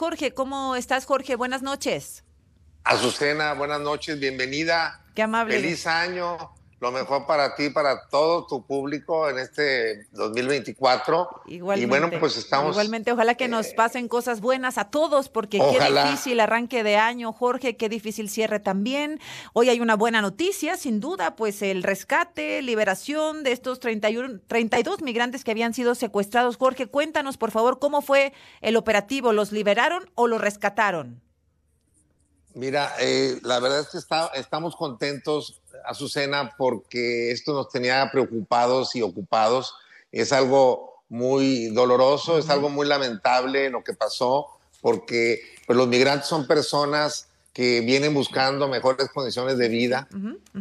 Jorge. ¿Cómo estás, Jorge? Buenas noches. Azucena, buenas noches, bienvenida. Qué amable. Feliz año lo mejor para ti, para todo tu público en este 2024. Igualmente. bueno, pues estamos. Igualmente, ojalá que nos eh, pasen cosas buenas a todos, porque qué difícil arranque de año, Jorge, qué difícil cierre también. Hoy hay una buena noticia, sin duda, pues el rescate, liberación de estos 31, 32 migrantes que habían sido secuestrados. Jorge, cuéntanos, por favor, cómo fue el operativo. ¿Los liberaron o los rescataron? Mira, eh, la verdad es que estamos contentos Azucena, porque esto nos tenía preocupados y ocupados. Es algo muy doloroso, es algo muy lamentable lo que pasó, porque pues, los migrantes son personas que vienen buscando mejores condiciones de vida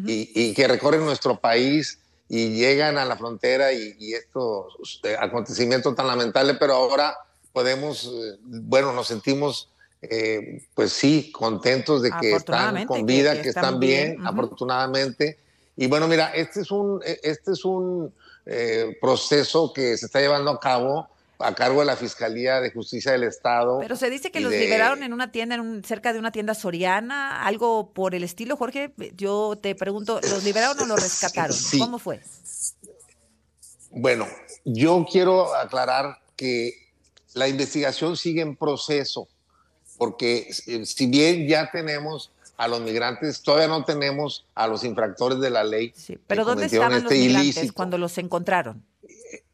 Y, que recorren nuestro país y llegan a la frontera y, y estos eh, acontecimientos tan lamentables, pero ahora podemos, eh, bueno, nos sentimos eh, pues sí, contentos de que están con vida, que, están, bien, afortunadamente. Y bueno, mira, este es un, e, este es un eh, proceso que se está llevando a cabo a cargo de la Fiscalía de Justicia del Estado. Pero se dice que los liberaron en una tienda, cerca de una tienda soriana, algo por el estilo. Jorge, yo te pregunto, ¿los liberaron o los rescataron? ¿Cómo fue? Bueno, yo quiero aclarar que la investigación sigue en proceso porque eh, si bien ya tenemos a los migrantes, todavía no tenemos a los infractores de la ley. Sí, pero ¿dónde estaban los este migrantes cuando los encontraron? Eh,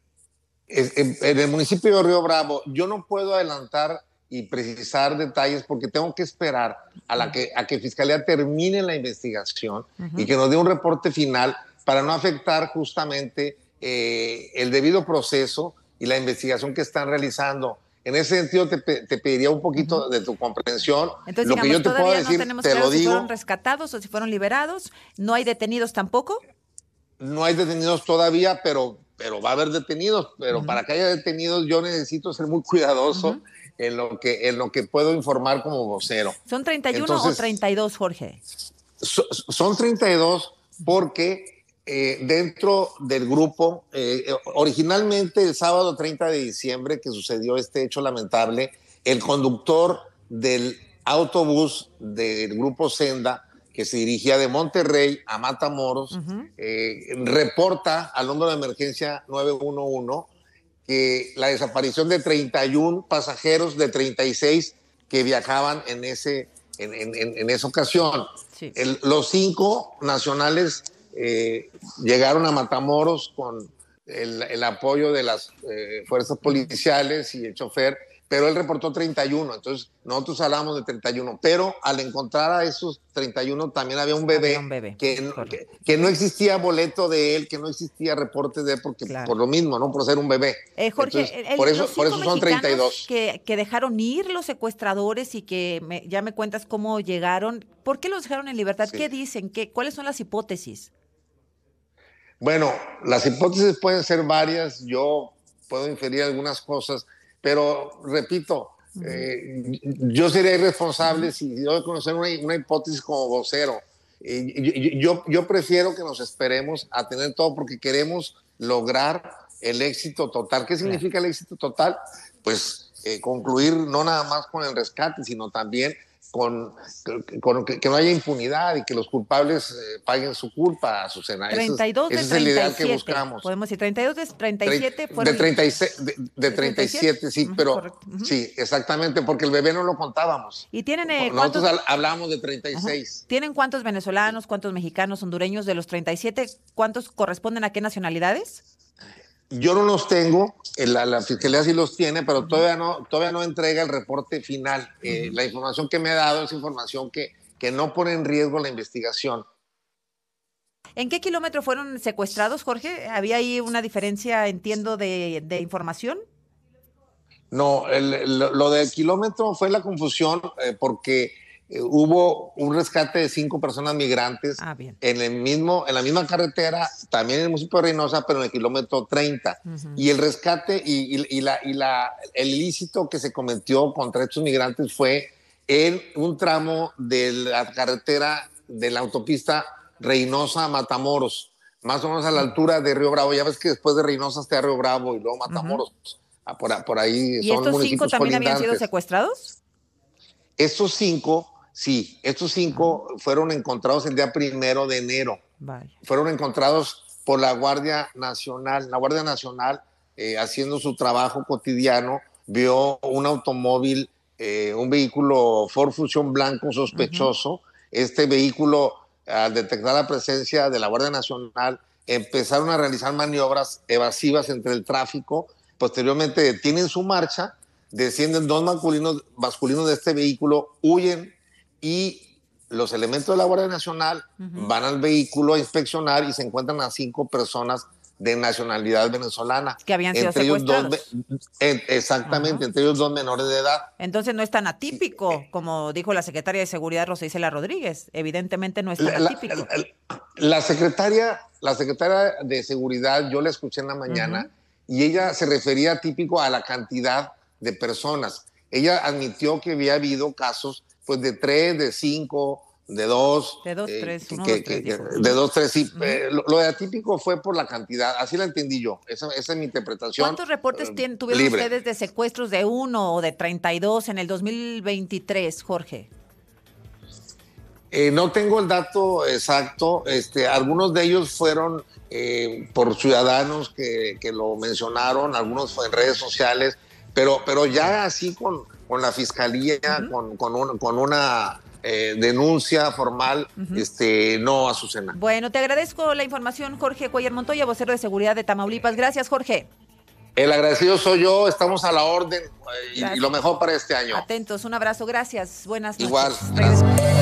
eh, en, el municipio de Río Bravo, yo no puedo adelantar y precisar detalles porque tengo que esperar a, que, a que Fiscalía termine la investigación y que nos dé un reporte final para no afectar justamente el debido proceso y la investigación que están realizando en ese sentido te, pediría un poquito de tu comprensión. Entonces, digamos, que yo te puedo decir, no te lo Si fueron rescatados o si fueron liberados, no hay detenidos tampoco. No hay detenidos todavía, pero, pero va a haber detenidos. Pero para que haya detenidos, yo necesito ser muy cuidadoso en, lo que, en lo que puedo informar como vocero. ¿Son 31 o 32, Jorge? son 32 porque eh, dentro del grupo, eh, originalmente el sábado 30 de diciembre que sucedió este hecho lamentable, el conductor del autobús del grupo Senda, que se dirigía de Monterrey a Matamoros, eh, reporta al número de emergencia 911 que la desaparición de 31 pasajeros de 36 que viajaban en, ese, en, esa ocasión. los cinco nacionales eh, llegaron a Matamoros con el, apoyo de las eh, fuerzas policiales y el chofer, pero él reportó 31, entonces nosotros hablamos de 31, pero al encontrar a esos 31 también había un bebé, bebé. Que, no, que, no existía boleto de él, que no existía reporte de él, porque por lo mismo, ¿no? Por ser un bebé. Eh, por, eso, por eso son 32. Que, dejaron ir los secuestradores y que ya me cuentas cómo llegaron, ¿por qué los dejaron en libertad? ¿Qué dicen? ¿Qué, ¿Cuáles son las hipótesis? Bueno, las hipótesis pueden ser varias, yo puedo inferir algunas cosas, pero repito, eh, yo sería irresponsable si yo conocer una, hipótesis como vocero. yo, prefiero que nos esperemos a tener todo porque queremos lograr el éxito total. ¿Qué significa el éxito total? Pues eh, concluir no nada más con el rescate, sino también con, que, no haya impunidad y que los culpables eh, paguen su culpa, a 32 ese, de 37, es el ideal que buscamos. Podemos decir, 32 de 37 fueron... De, 36, de, 37, sí, pero sí, exactamente, porque el bebé no lo contábamos. ¿Y tienen eh, Nosotros cuántos, hablamos de 36. ¿Tienen cuántos venezolanos, cuántos mexicanos, hondureños de los 37? ¿Cuántos corresponden a qué nacionalidades? Yo no los tengo, la, Fiscalía sí los tiene, pero todavía no, todavía no entrega el reporte final. Eh, la información que me ha dado es información que, no pone en riesgo la investigación. ¿En qué kilómetro fueron secuestrados, Jorge? ¿Había ahí una diferencia, entiendo, de, de información? No, lo, del kilómetro fue la confusión eh, porque eh, hubo un rescate de cinco personas migrantes ah, en, el mismo, en la misma carretera, también en el municipio de Reynosa, pero en el kilómetro 30. Y el rescate y, la, el ilícito que se cometió contra estos migrantes fue en un tramo de la carretera de la autopista Reynosa-Matamoros, más o menos a la altura de Río Bravo. Ya ves que después de Reynosa está Río Bravo y luego Matamoros. por, ahí ¿Y estos cinco también habían sido secuestrados? Estos cinco Sí, estos cinco fueron encontrados el día primero de enero. Fueron encontrados por la Guardia Nacional. La Guardia Nacional, eh, haciendo su trabajo cotidiano, vio un automóvil, eh, un vehículo Ford Fusion blanco sospechoso. Este vehículo, al detectar la presencia de la Guardia Nacional, empezaron a realizar maniobras evasivas entre el tráfico. Posteriormente detienen su marcha, descienden dos masculinos, masculinos de este vehículo, huyen y los elementos de la Guardia Nacional van al vehículo a inspeccionar y se encuentran a cinco personas de nacionalidad venezolana. Que habían sido entre Exactamente, entre ellos dos menores de edad. Entonces no es tan atípico, como dijo la secretaria de Seguridad Rosa Isela Rodríguez. Evidentemente no es tan atípico. La, secretaria, la secretaria de Seguridad, yo la escuché en la mañana y ella se refería atípico a la cantidad de personas. Ella admitió que había habido casos pues de tres, de cinco, de dos. De dos, eh, tres. Uno, de dos, tres, sí. Eh, lo, de atípico fue por la cantidad, así la entendí yo. Esa, es mi interpretación. ¿Cuántos reportes eh, tuvieron ustedes de secuestros de uno o de 32 en el 2023, Jorge? no tengo el dato exacto. Este, algunos de ellos fueron por ciudadanos que, que lo mencionaron, algunos fue en redes sociales pero, ya así con, con la fiscalía, con, con, una eh, denuncia formal, este, no, Azucena. Bueno, te agradezco la información, Jorge Cuellar Montoya, vocero de seguridad de Tamaulipas. Gracias, Jorge. El agradecido soy yo, estamos a la orden eh, y, lo mejor para este año. Atentos, un abrazo, gracias. Buenas noches. Igual.